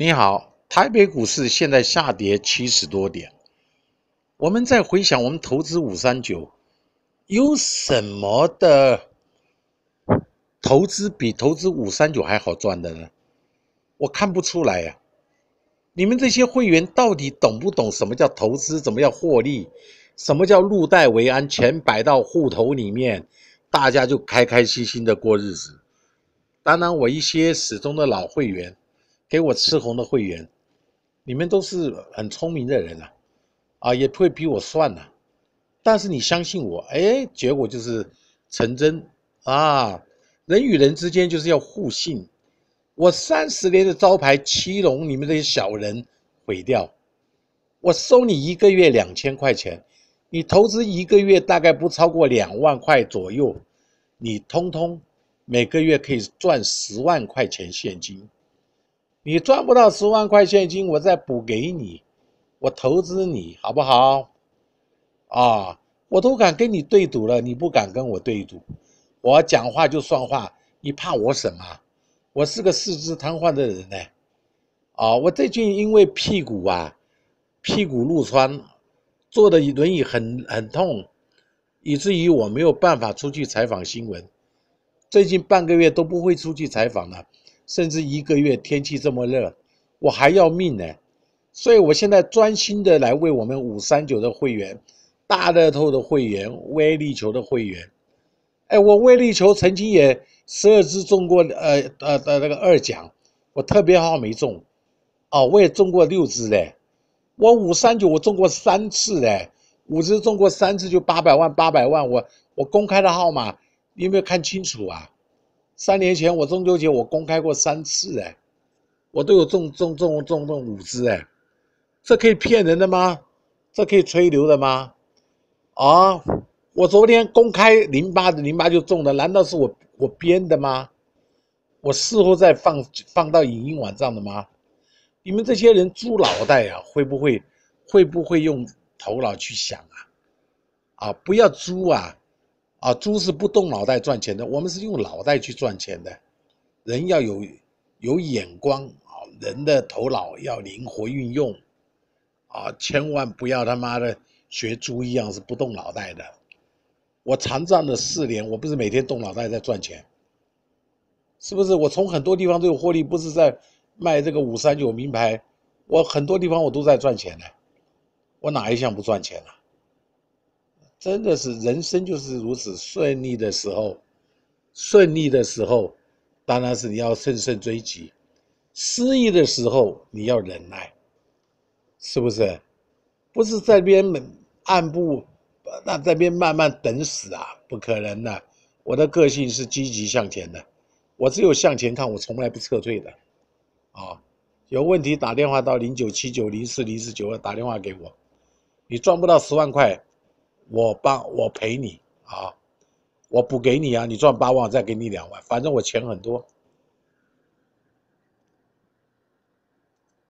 你好，台北股市现在下跌七十多点。我们再回想，我们投资五三九，有什么的投资比投资五三九还好赚的呢？我看不出来呀。你们这些会员到底懂不懂什么叫投资？怎么要获利？什么叫入袋为安？钱摆到户头里面，大家就开开心心的过日子。当然，我一些始终的老会员。给我吃红的会员，你们都是很聪明的人啊，啊，也不会比我算呐。但是你相信我，哎，结果就是成真啊！人与人之间就是要互信。我三十年的招牌七龙，你们这些小人毁掉。我收你一个月两千块钱，你投资一个月大概不超过两万块左右，你通通每个月可以赚十万块钱现金。你赚不到十万块现金，我再补给你。我投资你好不好？啊，我都敢跟你对赌了，你不敢跟我对赌？我讲话就算话，你怕我什么？我是个四肢瘫痪的人呢。啊，我最近因为屁股啊，屁股褥疮，坐的轮椅很很痛，以至于我没有办法出去采访新闻。最近半个月都不会出去采访了。甚至一个月天气这么热，我还要命呢，所以我现在专心的来为我们五三九的会员、大乐透的会员、威力球的会员，哎，我威力球曾经也十二支中过，呃呃呃那个二奖，我特别号没中，哦，我也中过六支嘞，我五三九我中过三次嘞，五支中过三次就八百万八百万，我我公开的号码你有没有看清楚啊？三年前我中秋节我公开过三次哎，我都有中中中中中五只哎，这可以骗人的吗？这可以吹牛的吗？啊，我昨天公开零八的零八就中了，难道是我我编的吗？我事后在放放到影音网上的吗？你们这些人猪脑袋呀，会不会会不会用头脑去想啊？啊，不要猪啊！啊，猪是不动脑袋赚钱的，我们是用脑袋去赚钱的。人要有有眼光啊，人的头脑要灵活运用，啊，千万不要他妈的学猪一样是不动脑袋的。我长战了四年，我不是每天动脑袋在赚钱，是不是？我从很多地方都有获利，不是在卖这个五三九名牌，我很多地方我都在赚钱呢，我哪一项不赚钱了？真的是人生就是如此顺利的时候，顺利的时候，当然是你要乘胜追击；失意的时候，你要忍耐，是不是？不是在边慢按部，那这边慢慢等死啊？不可能的！我的个性是积极向前的，我只有向前看，我从来不撤退的。啊，有问题打电话到零九七九零四零四九二，打电话给我。你赚不到十万块。我帮，我赔你啊！我补给你啊！你赚八万，我再给你两万，反正我钱很多。